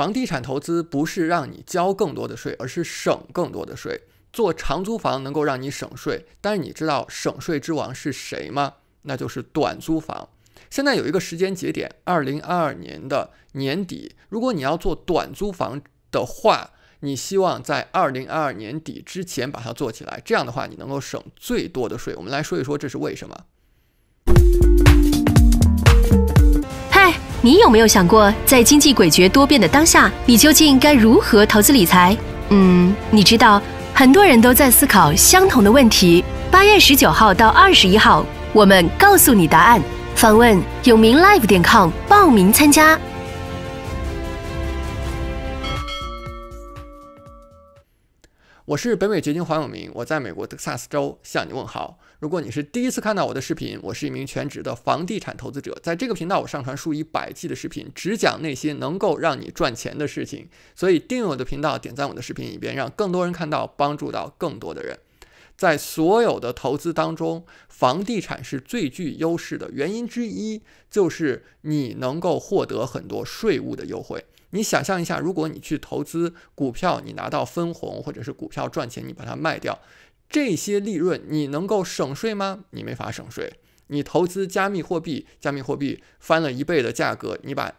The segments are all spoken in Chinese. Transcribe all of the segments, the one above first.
房地产投资不是让你交更多的税，而是省更多的税。做长租房能够让你省税，但是你知道省税之王是谁吗？那就是短租房。现在有一个时间节点，二零二二年的年底，如果你要做短租房的话，你希望在二零二二年底之前把它做起来，这样的话你能够省最多的税。我们来说一说这是为什么。你有没有想过，在经济诡谲多变的当下，你究竟该如何投资理财？嗯，你知道很多人都在思考相同的问题。八月十九号到二十一号，我们告诉你答案。访问永明 live 点 com 报名参加。我是北美掘金黄永明，我在美国德克萨斯州向你问好。如果你是第一次看到我的视频，我是一名全职的房地产投资者，在这个频道我上传数以百计的视频，只讲那些能够让你赚钱的事情。所以订阅我的频道，点赞我的视频，以便让更多人看到，帮助到更多的人。在所有的投资当中，房地产是最具优势的原因之一，就是你能够获得很多税务的优惠。你想象一下，如果你去投资股票，你拿到分红，或者是股票赚钱，你把它卖掉。这些利润你能够省税吗？你没法省税。你投资加密货币，加密货币翻了一倍的价格，你把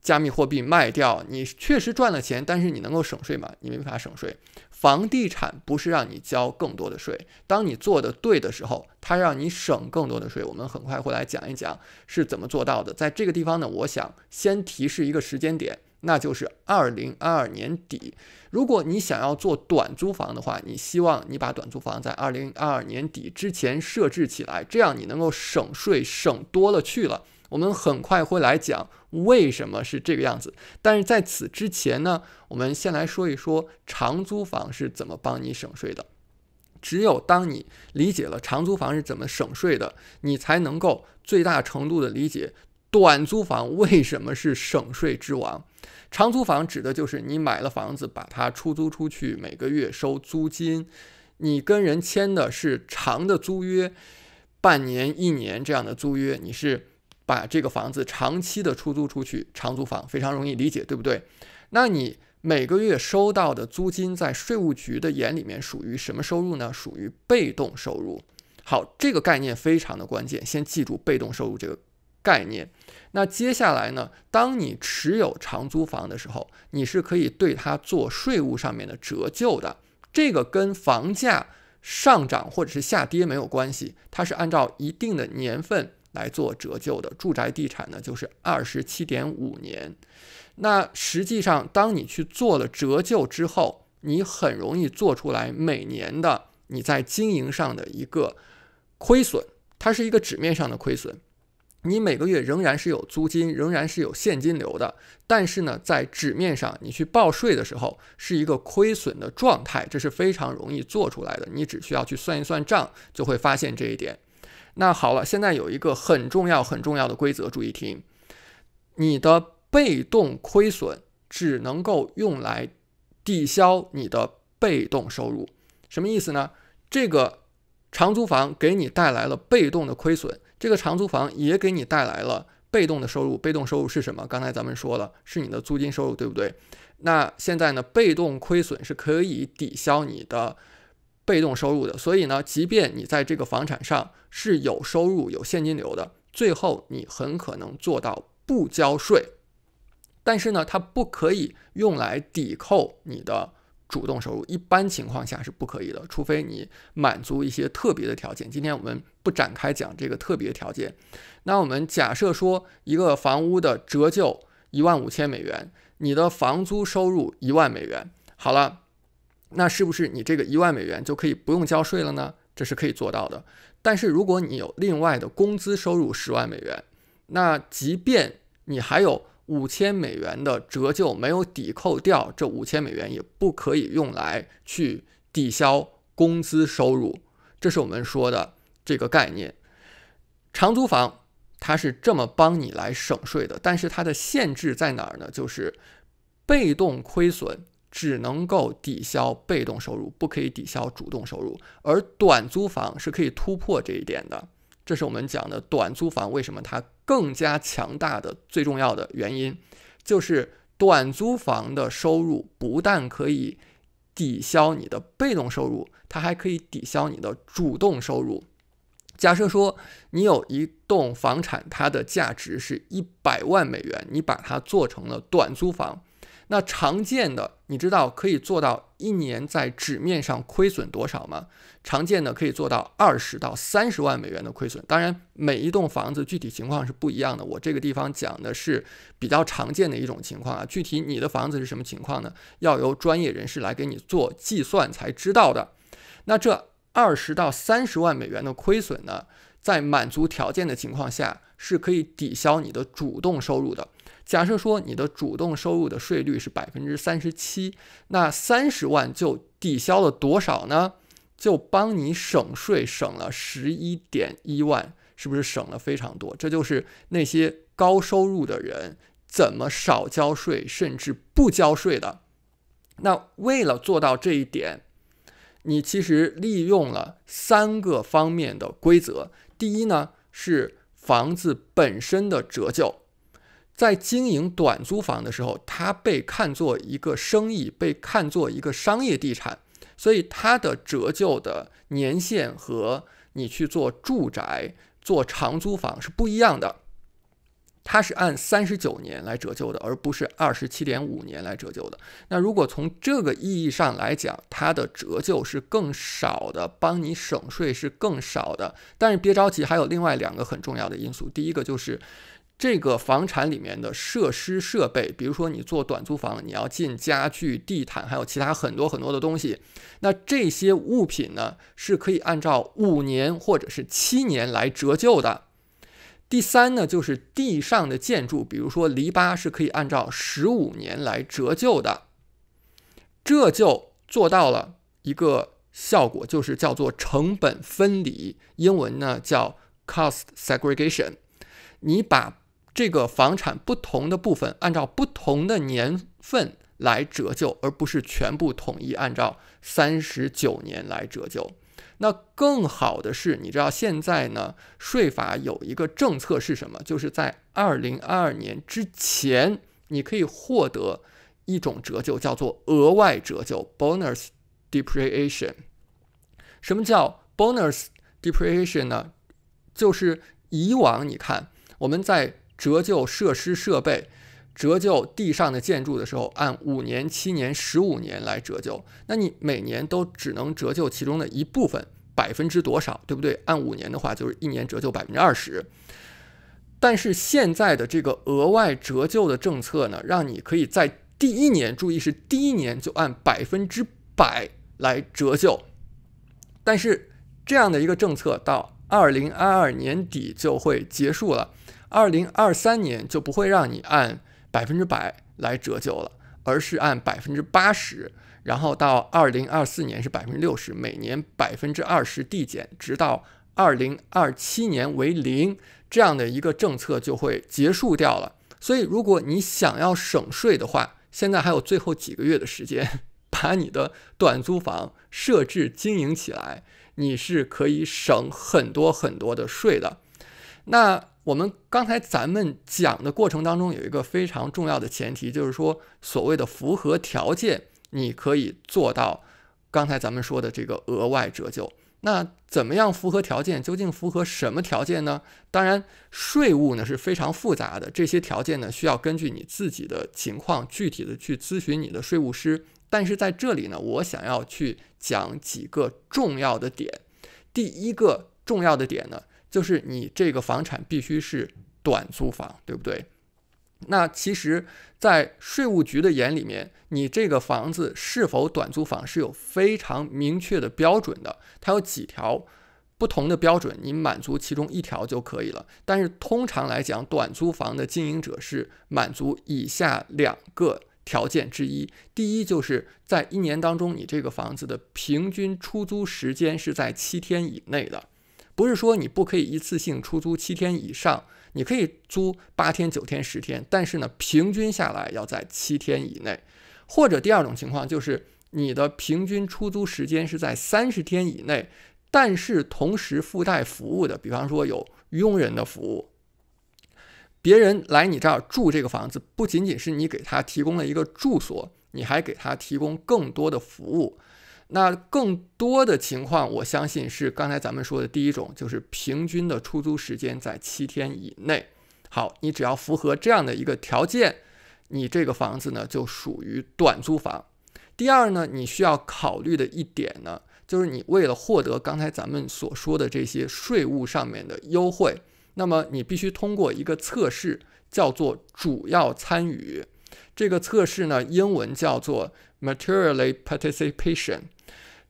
加密货币卖掉，你确实赚了钱，但是你能够省税吗？你没法省税。房地产不是让你交更多的税，当你做的对的时候，它让你省更多的税。我们很快会来讲一讲是怎么做到的。在这个地方呢，我想先提示一个时间点。那就是二零二二年底。如果你想要做短租房的话，你希望你把短租房在二零二二年底之前设置起来，这样你能够省税省多了去了。我们很快会来讲为什么是这个样子。但是在此之前呢，我们先来说一说长租房是怎么帮你省税的。只有当你理解了长租房是怎么省税的，你才能够最大程度的理解。短租房为什么是省税之王？长租房指的就是你买了房子，把它出租出去，每个月收租金。你跟人签的是长的租约，半年、一年这样的租约，你是把这个房子长期的出租出去，长租房非常容易理解，对不对？那你每个月收到的租金，在税务局的眼里面属于什么收入呢？属于被动收入。好，这个概念非常的关键，先记住被动收入这个。概念，那接下来呢？当你持有长租房的时候，你是可以对它做税务上面的折旧的。这个跟房价上涨或者是下跌没有关系，它是按照一定的年份来做折旧的。住宅地产呢，就是二十七点五年。那实际上，当你去做了折旧之后，你很容易做出来每年的你在经营上的一个亏损，它是一个纸面上的亏损。你每个月仍然是有租金，仍然是有现金流的，但是呢，在纸面上你去报税的时候是一个亏损的状态，这是非常容易做出来的。你只需要去算一算账，就会发现这一点。那好了，现在有一个很重要很重要的规则，注意听：你的被动亏损只能够用来抵消你的被动收入。什么意思呢？这个长租房给你带来了被动的亏损。这个长租房也给你带来了被动的收入，被动收入是什么？刚才咱们说了，是你的租金收入，对不对？那现在呢，被动亏损是可以抵消你的被动收入的，所以呢，即便你在这个房产上是有收入、有现金流的，最后你很可能做到不交税。但是呢，它不可以用来抵扣你的主动收入，一般情况下是不可以的，除非你满足一些特别的条件。今天我们。不展开讲这个特别条件，那我们假设说一个房屋的折旧一万五千美元，你的房租收入一万美元，好了，那是不是你这个一万美元就可以不用交税了呢？这是可以做到的。但是如果你有另外的工资收入十万美元，那即便你还有五千美元的折旧没有抵扣掉，这五千美元也不可以用来去抵消工资收入，这是我们说的。这个概念，长租房它是这么帮你来省税的，但是它的限制在哪儿呢？就是被动亏损只能够抵消被动收入，不可以抵消主动收入。而短租房是可以突破这一点的，这是我们讲的短租房为什么它更加强大的最重要的原因，就是短租房的收入不但可以抵消你的被动收入，它还可以抵消你的主动收入。假设说你有一栋房产，它的价值是一百万美元，你把它做成了短租房，那常见的你知道可以做到一年在纸面上亏损多少吗？常见的可以做到二十到三十万美元的亏损。当然，每一栋房子具体情况是不一样的。我这个地方讲的是比较常见的一种情况啊，具体你的房子是什么情况呢？要由专业人士来给你做计算才知道的。那这。二十到三十万美元的亏损呢，在满足条件的情况下是可以抵消你的主动收入的。假设说你的主动收入的税率是百分之三十七，那三十万就抵消了多少呢？就帮你省税省了十一点一万，是不是省了非常多？这就是那些高收入的人怎么少交税，甚至不交税的。那为了做到这一点。你其实利用了三个方面的规则。第一呢，是房子本身的折旧，在经营短租房的时候，它被看作一个生意，被看作一个商业地产，所以它的折旧的年限和你去做住宅、做长租房是不一样的。它是按三十九年来折旧的，而不是二十七点五年来折旧的。那如果从这个意义上来讲，它的折旧是更少的，帮你省税是更少的。但是别着急，还有另外两个很重要的因素。第一个就是这个房产里面的设施设备，比如说你做短租房，你要进家具、地毯，还有其他很多很多的东西。那这些物品呢，是可以按照五年或者是七年来折旧的。第三呢，就是地上的建筑，比如说篱笆是可以按照十五年来折旧的，这就做到了一个效果，就是叫做成本分离，英文呢叫 cost segregation。你把这个房产不同的部分按照不同的年份来折旧，而不是全部统一按照三十九年来折旧。那更好的是，你知道现在呢？税法有一个政策是什么？就是在二零二二年之前，你可以获得一种折旧，叫做额外折旧 （bonus depreciation）。什么叫 bonus depreciation 呢？就是以往你看我们在折旧设施设备。折旧地上的建筑的时候，按五年、七年、十五年来折旧，那你每年都只能折旧其中的一部分，百分之多少，对不对？按五年的话，就是一年折旧百分之二十。但是现在的这个额外折旧的政策呢，让你可以在第一年，注意是第一年就按百分之百来折旧。但是这样的一个政策到二零二二年底就会结束了，二零二三年就不会让你按。百分之百来折旧了，而是按百分之八十，然后到二零二四年是百分之六十，每年百分之二十递减，直到二零二七年为零，这样的一个政策就会结束掉了。所以，如果你想要省税的话，现在还有最后几个月的时间，把你的短租房设置经营起来，你是可以省很多很多的税的。那。我们刚才咱们讲的过程当中，有一个非常重要的前提，就是说所谓的符合条件，你可以做到刚才咱们说的这个额外折旧。那怎么样符合条件？究竟符合什么条件呢？当然，税务呢是非常复杂的，这些条件呢需要根据你自己的情况具体的去咨询你的税务师。但是在这里呢，我想要去讲几个重要的点。第一个重要的点呢。就是你这个房产必须是短租房，对不对？那其实，在税务局的眼里面，你这个房子是否短租房是有非常明确的标准的。它有几条不同的标准，你满足其中一条就可以了。但是通常来讲，短租房的经营者是满足以下两个条件之一：第一，就是在一年当中，你这个房子的平均出租时间是在七天以内的。不是说你不可以一次性出租七天以上，你可以租八天、九天、十天，但是呢，平均下来要在七天以内。或者第二种情况就是，你的平均出租时间是在三十天以内，但是同时附带服务的，比方说有佣人的服务。别人来你这儿住这个房子，不仅仅是你给他提供了一个住所，你还给他提供更多的服务。那更多的情况，我相信是刚才咱们说的第一种，就是平均的出租时间在七天以内。好，你只要符合这样的一个条件，你这个房子呢就属于短租房。第二呢，你需要考虑的一点呢，就是你为了获得刚才咱们所说的这些税务上面的优惠，那么你必须通过一个测试，叫做主要参与。这个测试呢，英文叫做 materially participation。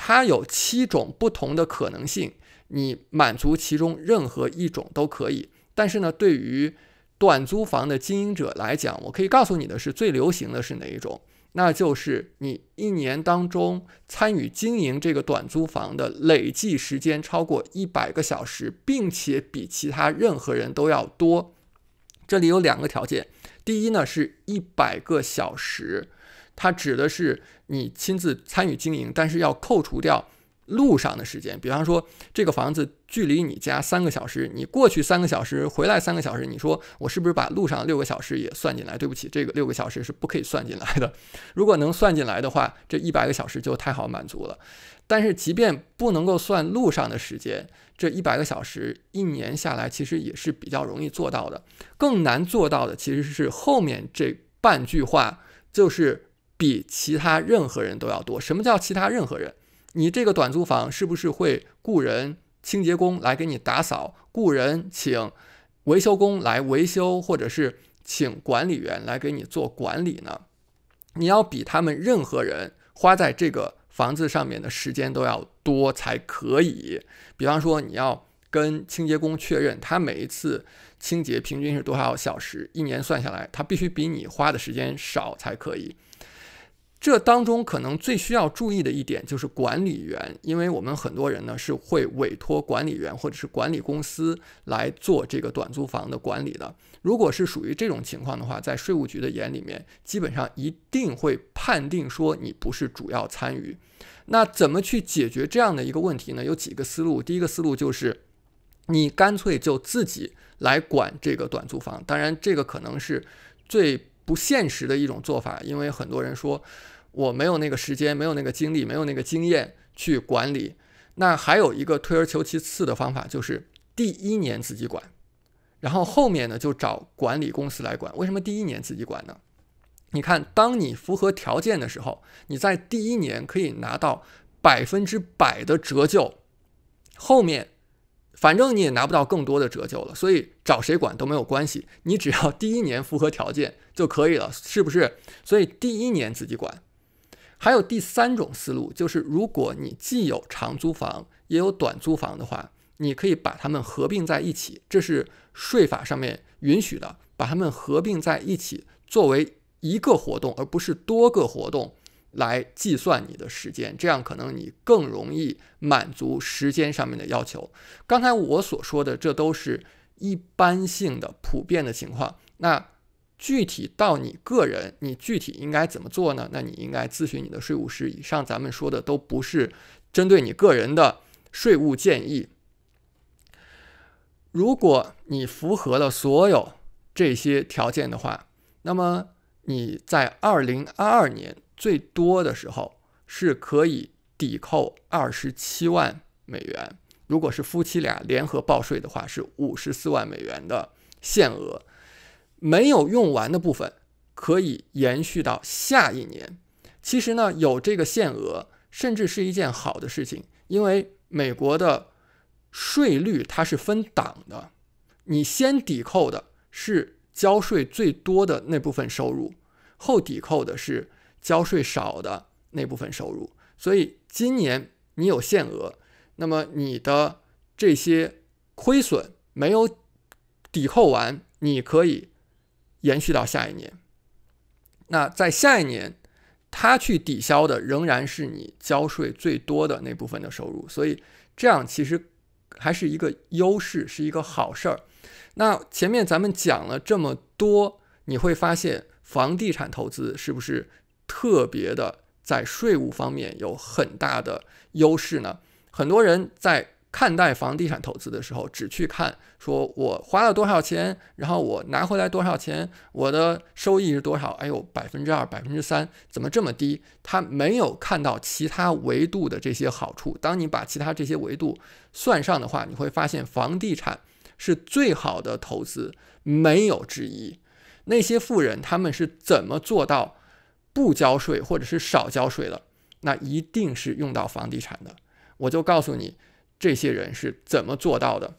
它有七种不同的可能性，你满足其中任何一种都可以。但是呢，对于短租房的经营者来讲，我可以告诉你的是最流行的是哪一种，那就是你一年当中参与经营这个短租房的累计时间超过一百个小时，并且比其他任何人都要多。这里有两个条件，第一呢是一百个小时。它指的是你亲自参与经营，但是要扣除掉路上的时间。比方说，这个房子距离你家三个小时，你过去三个小时，回来三个小时，你说我是不是把路上六个小时也算进来？对不起，这个六个小时是不可以算进来的。如果能算进来的话，这一百个小时就太好满足了。但是即便不能够算路上的时间，这一百个小时一年下来其实也是比较容易做到的。更难做到的其实是后面这半句话，就是。比其他任何人都要多。什么叫其他任何人？你这个短租房是不是会雇人清洁工来给你打扫？雇人请维修工来维修，或者是请管理员来给你做管理呢？你要比他们任何人花在这个房子上面的时间都要多才可以。比方说，你要跟清洁工确认他每一次清洁平均是多少小时，一年算下来，他必须比你花的时间少才可以。这当中可能最需要注意的一点就是管理员，因为我们很多人呢是会委托管理员或者是管理公司来做这个短租房的管理的。如果是属于这种情况的话，在税务局的眼里面，基本上一定会判定说你不是主要参与。那怎么去解决这样的一个问题呢？有几个思路，第一个思路就是你干脆就自己来管这个短租房，当然这个可能是最。不现实的一种做法，因为很多人说我没有那个时间，没有那个精力，没有那个经验去管理。那还有一个退而求其次的方法，就是第一年自己管，然后后面呢就找管理公司来管。为什么第一年自己管呢？你看，当你符合条件的时候，你在第一年可以拿到百分之百的折旧，后面。反正你也拿不到更多的折旧了，所以找谁管都没有关系，你只要 第一年符合条件就可以了，是不是？所以第一年自己管。还有第三种思路，就是如果你既有长租房也有短租房的话，你可以把它们合并在一起，这是税法上面允许的，把它们合并在一起作为一个活动，而不是多个活动。来计算你的时间，这样可能你更容易满足时间上面的要求。刚才我所说的，这都是一般性的、普遍的情况。那具体到你个人，你具体应该怎么做呢？那你应该咨询你的税务师。以上咱们说的都不是针对你个人的税务建议。如果你符合了所有这些条件的话，那么你在二零二二年。最多的时候是可以抵扣二十七万美元，如果是夫妻俩联合报税的话，是五十四万美元的限额。没有用完的部分可以延续到下一年。其实呢，有这个限额，甚至是一件好的事情，因为美国的税率它是分档的，你先抵扣的是交税最多的那部分收入，后抵扣的是。交税少的那部分收入，所以今年你有限额，那么你的这些亏损没有抵扣完，你可以延续到下一年。那在下一年，他去抵消的仍然是你交税最多的那部分的收入，所以这样其实还是一个优势，是一个好事儿。那前面咱们讲了这么多，你会发现房地产投资是不是？特别的，在税务方面有很大的优势呢。很多人在看待房地产投资的时候，只去看说我花了多少钱，然后我拿回来多少钱，我的收益是多少？哎呦，百分之二、百分之三，怎么这么低？他没有看到其他维度的这些好处。当你把其他这些维度算上的话，你会发现房地产是最好的投资，没有之一。那些富人他们是怎么做到？不交税，或者是少交税了，那一定是用到房地产的。我就告诉你，这些人是怎么做到的。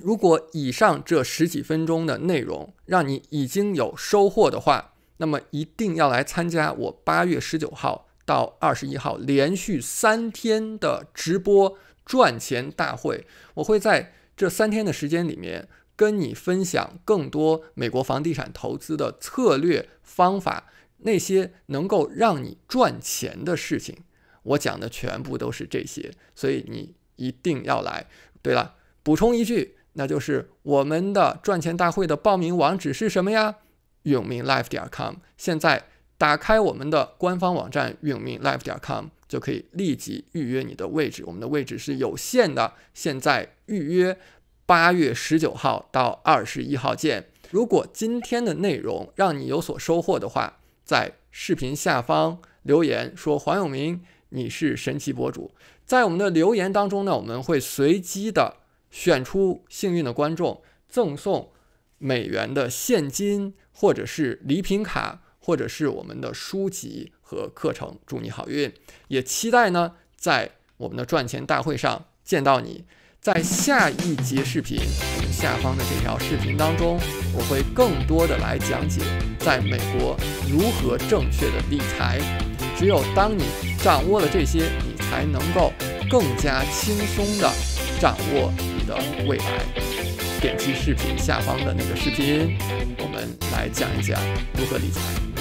如果以上这十几分钟的内容让你已经有收获的话，那么一定要来参加我八月十九号到二十一号连续三天的直播赚钱大会。我会在这三天的时间里面跟你分享更多美国房地产投资的策略方法。那些能够让你赚钱的事情，我讲的全部都是这些，所以你一定要来。对了，补充一句，那就是我们的赚钱大会的报名网址是什么呀？永明 life 点 com。现在打开我们的官方网站永明 life 点 com，就可以立即预约你的位置。我们的位置是有限的，现在预约八月十九号到二十一号见。如果今天的内容让你有所收获的话，在视频下方留言说：“黄永明，你是神奇博主。”在我们的留言当中呢，我们会随机的选出幸运的观众，赠送美元的现金，或者是礼品卡，或者是我们的书籍和课程。祝你好运，也期待呢在我们的赚钱大会上见到你。在下一节视频，下方的这条视频当中，我会更多的来讲解，在美国如何正确的理财。只有当你掌握了这些，你才能够更加轻松的掌握你的未来。点击视频下方的那个视频，我们来讲一讲如何理财。